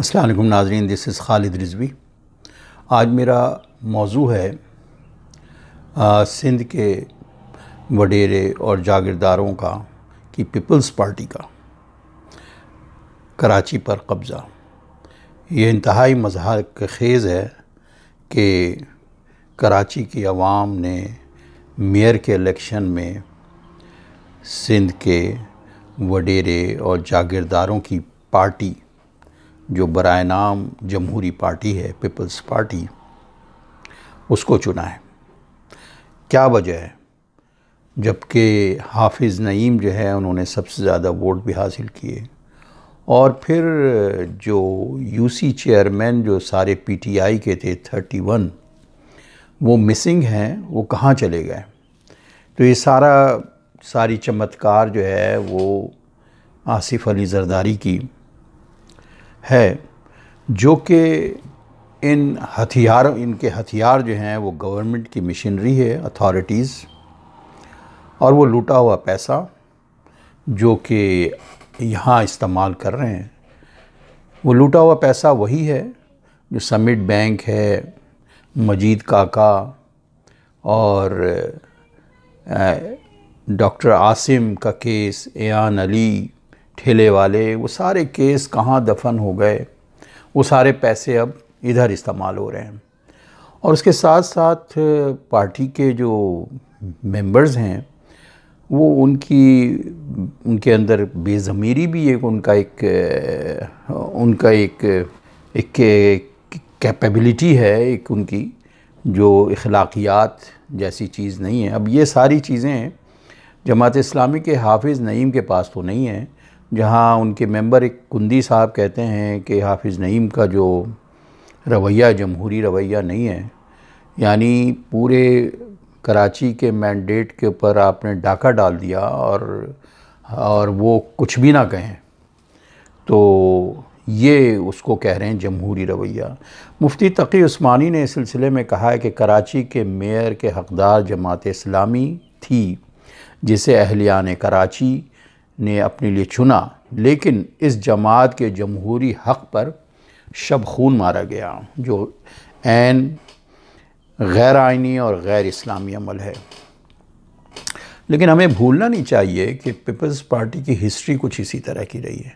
असलम नाजरीन this is Khalid Rizvi आज मेरा मौजू है सिंध के वडेरे और जागीरदारों का कि पीपल्स पार्टी का कराची पर कब्ज़ा ये इंतहाई मजाक खेज़ है कि कराची की आवाम ने मेयर के इलेक्शन में सिंध के वडेरे और जागीरदारों की पार्टी जो बरए नाम जमहूरी पार्टी है पीपल्स पार्टी उसको चुना है क्या वजह है जबकि हाफिज़ नईम जो है उन्होंने सबसे ज़्यादा वोट भी हासिल किए और फिर जो यूसी चेयरमैन जो सारे पीटीआई के थे थर्टी वन वो मिसिंग हैं वो कहाँ चले गए तो ये सारा सारी चमत्कार जो है वो आसिफ अली जरदारी की है जो कि इन हथियारों इनके हथियार जो हैं वो गवर्नमेंट की मशीनरी है अथॉरिटीज़ और वो लूटा हुआ पैसा जो कि यहाँ इस्तेमाल कर रहे हैं वो लूटा हुआ पैसा वही है जो समिट बैंक है मजीद काका और डॉक्टर आसिम का केस एन अली ठेले वाले वो सारे केस कहाँ दफन हो गए वो सारे पैसे अब इधर इस्तेमाल हो रहे हैं और उसके साथ साथ पार्टी के जो मेंबर्स हैं वो उनकी उनके अंदर बेज़मीरी भी एक उनका एक उनका एक एक कैपेबिलिटी है एक उनकी जो अखलाकियात जैसी चीज़ नहीं है अब ये सारी चीज़ें जमात इस्लामी के हाफिज़ नईम के पास तो नहीं है जहाँ उनके मेंबर एक कुंदी साहब कहते हैं कि हाफिज़ नईम का जो रवैया जमहूरी रवैया नहीं है यानी पूरे कराची के मैंडेट के ऊपर आपने डाका डाल दिया और और वो कुछ भी ना कहें तो ये उसको कह रहे हैं जमहूरी रवैया मुफ्ती तकी उस्मानी ने इस सिलसिले में कहा है कि कराची के मेयर के हकदार जमात इस्लामी थी जिसे अहलियान कराची ने अपने लिए चुना लेकिन इस जमात के जमहूरी हक़ पर शब खून मारा गया जो एन गैर आइनी और गैर इस्लामी अमल है लेकिन हमें भूलना नहीं चाहिए कि पीपल्स पार्टी की हिस्ट्री कुछ इसी तरह की रही है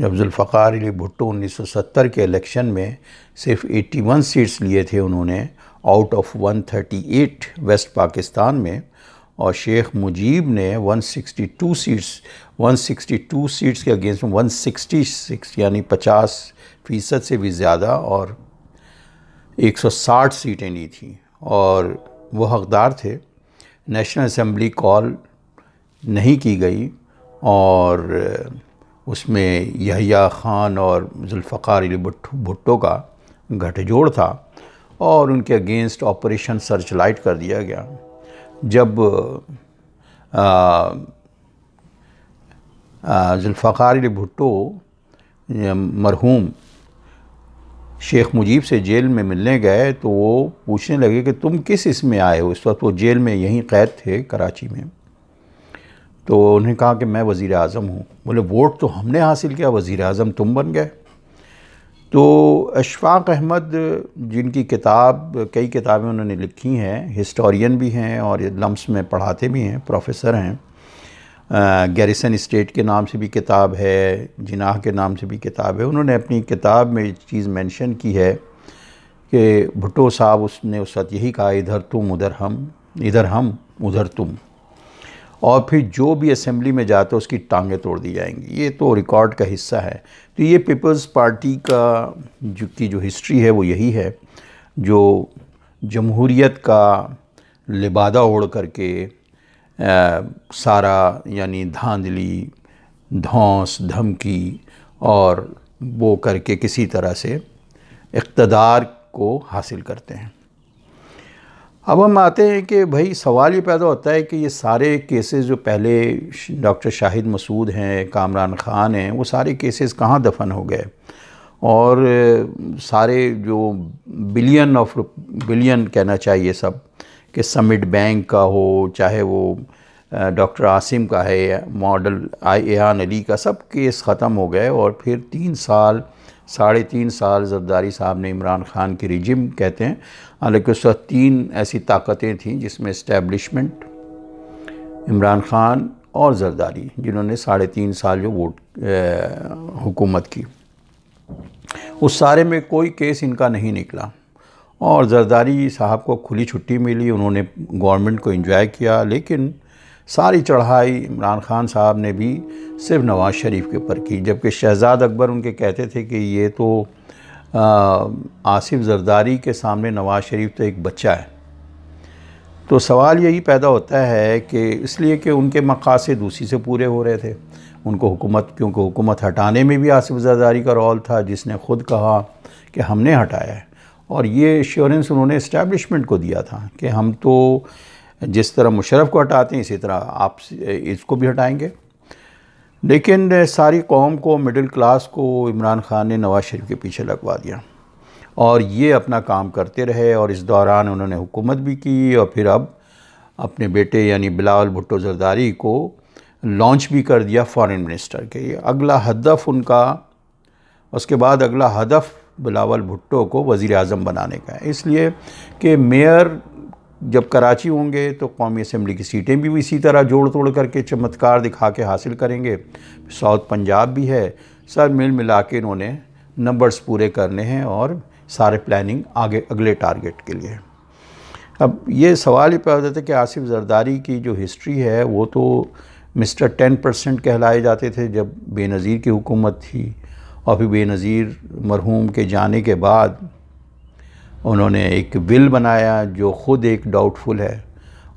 जब जुल्फ़ार अली भुट्टो 1970 के इलेक्शन में सिर्फ 81 सीट्स लिए थे उन्होंने आउट ऑफ 138 वेस्ट पाकिस्तान में और शेख मुजीब ने 162 सीट्स 162 सीट्स के अगेंस्ट में 166 यानी 50 फ़ीसद से भी ज़्यादा और 160 सीटें ली थी और वो हकदार थे नेशनल असम्बली कॉल नहीं की गई और उसमें यहिया ख़ान और जुल्फ़ार अली भुट्टो का गठजोड़ था और उनके अगेंस्ट ऑपरेशन सर्च लाइट कर दिया गया जब जुल्फ़ार भुट्टो मरहूम शेख मुजीब से जेल में मिलने गए तो वो पूछने लगे कि तुम किस इसमें आए हो इस वक्त वो जेल में यहीं क़ैद थे कराची में तो उन्हें कहा कि मैं वज़ी अजम हूँ बोले वोट तो हमने हासिल किया वज़ी अजम तुम बन गए तो अशफाक अहमद जिनकी किताब कई किताबें उन्होंने लिखी हैं हिस्टोरियन भी हैं और लम्स में पढ़ाते भी हैं प्रोफेसर हैं गैरिसन इस्टेट के नाम से भी किताब है जिनाह के नाम से भी किताब है उन्होंने अपनी किताब में एक चीज़ मेंशन की है कि भुट्टो साहब उसने उस वक्त यही कहा इधर तुम उधर हम इधर हम उधर तुम और फिर जो भी असेंबली में जाते उसकी टांगें तोड़ दी जाएंगी ये तो रिकॉर्ड का हिस्सा है तो ये पीपल्स पार्टी का जो की जो हिस्ट्री है वो यही है जो जमहूरीत का लिबादा ओढ़ करके आ, सारा यानी धांधली धौस धमकी और वो करके किसी तरह से इकतदार को हासिल करते हैं अब हम आते हैं कि भाई सवाल ये पैदा होता है कि ये सारे केसेस जो पहले डॉक्टर शाहिद मसूद हैं कामरान ख़ान हैं वो सारे केसेस कहाँ दफन हो गए और सारे जो बिलियन ऑफ बिलियन कहना चाहिए सब कि समिट बैंक का हो चाहे वो डॉक्टर आसिम का है मॉडल आई एन अली का सब केस ख़त्म हो गए और फिर तीन साल साढ़े तीन साल जरदारी साहब ने इमरान खान की रिजिम कहते हैं हालांकि उस वक्त तीन ऐसी ताकतें थीं जिसमें इस्टेबलिशमेंट इमरान खान और जरदारी जिन्होंने साढ़े तीन साल जो वोट हुकूमत की उस सारे में कोई केस इनका नहीं निकला और जरदारी साहब को खुली छुट्टी मिली उन्होंने गवर्नमेंट को इंजॉय किया लेकिन सारी चढ़ाई इमरान खान साहब ने भी सिर्फ नवाज़ शरीफ के ऊपर की जबकि शहजाद अकबर उनके कहते थे कि ये तो आसिफ जरदारी के सामने नवाज़ शरीफ तो एक बच्चा है तो सवाल यही पैदा होता है कि इसलिए कि उनके मकासद उसी से पूरे हो रहे थे उनको हुकूमत क्योंकि हुकूमत हटाने में भी आसिफ जरदारी का रोल था जिसने ख़ुद कहा कि हमने हटाया है और ये एश्योरेंस उन्होंने इस्टेबलिशमेंट को दिया था कि हम तो जिस तरह मुशरफ को हटाते हैं इसी तरह आप इसको भी हटाएंगे लेकिन सारी कौम को मिडिल क्लास को इमरान ख़ान ने नवाज़ शरीफ के पीछे लगवा दिया और ये अपना काम करते रहे और इस दौरान उन्होंने हुकूमत भी की और फिर अब अपने बेटे यानी बिलावल भुट्टो जरदारी को लॉन्च भी कर दिया फॉरेन मिनिस्टर के लिए अगला हदफ उनका उसके बाद अगला हदफ बिलावल भुट्टो को वज़ी अजम बनाने का है इसलिए कि मेयर जब कराची होंगे तो कौमी असम्बली की सीटें भी इसी तरह जोड़ तोड़ करके चमत्कार दिखा के हासिल करेंगे साउथ पंजाब भी है सब मिल मिला के इन्होंने नंबर्स पूरे करने हैं और सारे प्लानिंग आगे अगले टारगेट के लिए अब ये सवाल ही पैदा होता है कि आसिफ जरदारी की जो हिस्ट्री है वो तो मिस्टर टेन परसेंट कहलाए जाते थे जब बेनज़ीर की हुकूमत थी और फिर बेनज़ीर मरहूम के जाने के बाद उन्होंने एक बिल बनाया जो ख़ुद एक डाउटफुल है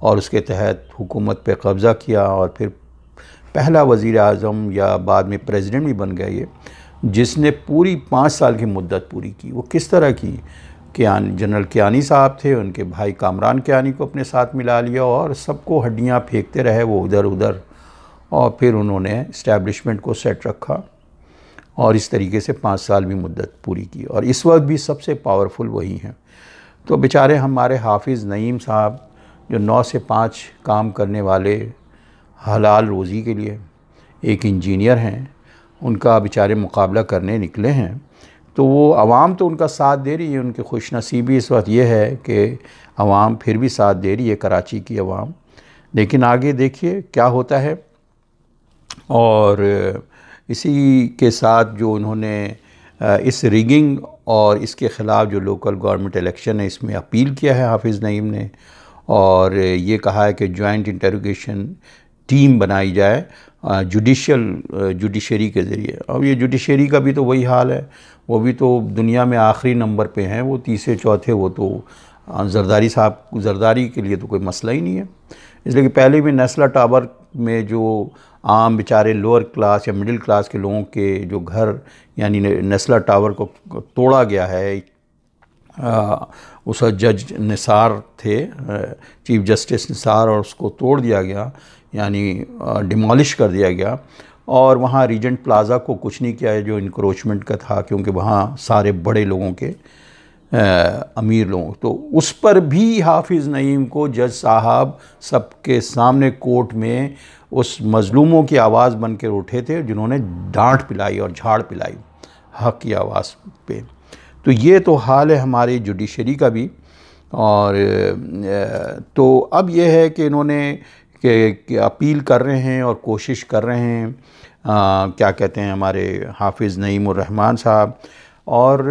और उसके तहत हुकूमत पे कब्ज़ा किया और फिर पहला वज़ी अजम या बाद में प्रेसिडेंट भी बन गए ये जिसने पूरी पाँच साल की मुद्दत पूरी की वो किस तरह की क्यान जनरल क्यानी साहब थे उनके भाई कामरान क्यानी को अपने साथ मिला लिया और सबको हड्डियाँ फेंकते रहे वो उधर उधर और फिर उन्होंने इस्टेबलिशमेंट को सेट रखा और इस तरीके से पाँच साल भी मुद्दत पूरी की और इस वक्त भी सबसे पावरफुल वही हैं तो बेचारे हमारे हाफिज़ नईम साहब जो नौ से पाँच काम करने वाले हलाल रोज़ी के लिए एक इंजीनियर हैं उनका बेचारे मुकाबला करने निकले हैं तो वो आवाम तो उनका साथ दे रही है उनकी खुश नसीबी इस वक्त ये है कि आवाम फिर भी साथ दे रही है कराची की आवाम लेकिन आगे देखिए क्या होता है और इसी के साथ जो उन्होंने इस रिगिंग और इसके ख़िलाफ़ जो लोकल गवर्नमेंट इलेक्शन है इसमें अपील किया है हाफिज़ नईम ने और ये कहा है कि जॉइंट इंटरोगेशन टीम बनाई जाए जुडिशल जुडिशरी के ज़रिए अब ये जुडिशरी का भी तो वही हाल है वो भी तो दुनिया में आखिरी नंबर पे हैं वो तीसरे चौथे वो तो जरदारी साहब जरदारी के लिए तो कोई मसला ही नहीं है इसलिए कि पहले भी नेस्ला टावर में जो आम बेचारे लोअर क्लास या मिडिल क्लास के लोगों के जो घर यानी नेस्ला टावर को तोड़ा गया है उस जज निसार थे चीफ जस्टिस निसार और उसको तोड़ दिया गया यानी डिमोलिश कर दिया गया और वहाँ रीजेंट प्लाज़ा को कुछ नहीं किया है जो इनक्रोचमेंट का था क्योंकि वहाँ सारे बड़े लोगों के अमीर लोग तो उस पर भी हाफिज़ नईम को जज साहब सबके सामने कोर्ट में उस मज़लूमों की आवाज़ बन कर उठे थे जिन्होंने डांट पिलाई और झाड़ पिलाई हक़ की आवाज़ पे तो ये तो हाल है हमारी जुडिशरी का भी और तो अब यह है कि इन्होंने के अपील कर रहे हैं और कोशिश कर रहे हैं आ, क्या कहते हैं हमारे हाफिज़ नईम रहमान साहब और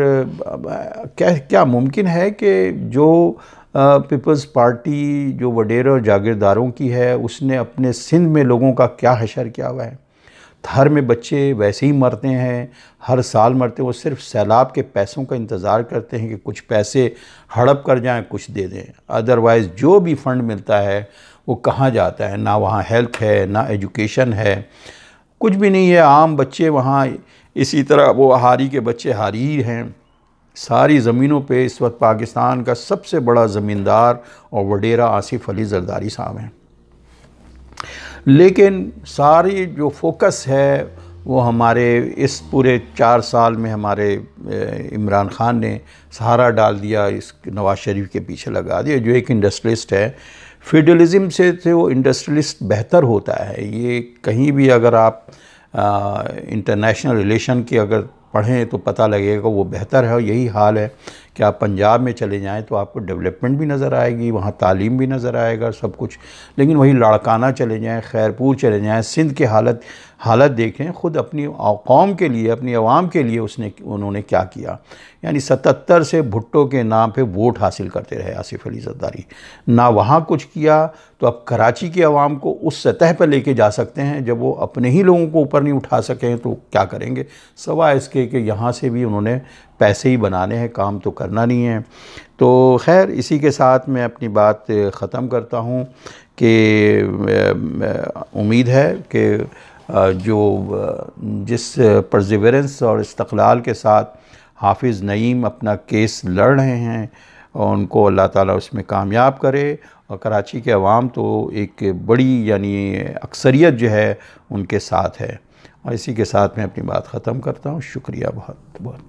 क्या क्या मुमकिन है कि जो पीपल्स पार्टी जो वडेरों और जागीरदारों की है उसने अपने सिंध में लोगों का क्या हशर किया हुआ है थर में बच्चे वैसे ही मरते हैं हर साल मरते हैं वो सिर्फ सैलाब के पैसों का इंतज़ार करते हैं कि कुछ पैसे हड़प कर जाएं कुछ दे दें अदरवाइज़ जो भी फ़ंड मिलता है वो कहाँ जाता है ना वहाँ हेल्थ है ना एजुकेशन है कुछ भी नहीं है आम बच्चे वहाँ इसी तरह वो हारी के बच्चे हारीर हैं सारी ज़मीनों पे इस वक्त पाकिस्तान का सबसे बड़ा ज़मींदार और वडेरा आसिफ अली जरदारी साहब हैं लेकिन सारी जो फोकस है वो हमारे इस पूरे चार साल में हमारे इमरान ख़ान ने सहारा डाल दिया इस नवाज़ शरीफ के पीछे लगा दिया जो एक इंडस्ट्रियलिस्ट है फेडरलिज़म से तो इंडस्ट्रियलिस्ट बेहतर होता है ये कहीं भी अगर आप इंटरनेशनल रिलेशन की अगर पढ़ें तो पता लगेगा वो बेहतर है और यही हाल है कि आप पंजाब में चले जाएँ तो आपको डेवलपमेंट भी नज़र आएगी वहाँ तालीम भी नज़र आएगा सब कुछ लेकिन वही लाड़काना चले जाएँ खैरपुर चले जाएँ सिंध के हालत हालत देखें ख़ुद अपनी कौम के लिए अपनी आवाम के लिए उसने उन्होंने क्या किया यानी सतहत्तर से भुट्टो के नाम पे वोट हासिल करते रहे आसिफ अली जद्दारी ना वहाँ कुछ किया तो अब कराची के आवाम को उस सतह पर लेके जा सकते हैं जब वो अपने ही लोगों को ऊपर नहीं उठा सकें तो क्या करेंगे सवा इसके कि यहाँ से भी उन्होंने पैसे ही बनाने हैं काम तो करना नहीं है तो खैर इसी के साथ मैं अपनी बात ख़त्म करता हूँ कि उम्मीद है कि जो जिस परजिवरेंस और इस्तलाल के साथ हाफिज़ नईम अपना केस लड़ रहे हैं और उनको अल्लाह ताला उसमें कामयाब करे और कराची के अवाम तो एक बड़ी यानी अक्सरियत जो है उनके साथ है और इसी के साथ मैं अपनी बात ख़त्म करता हूँ शुक्रिया बहुत बहुत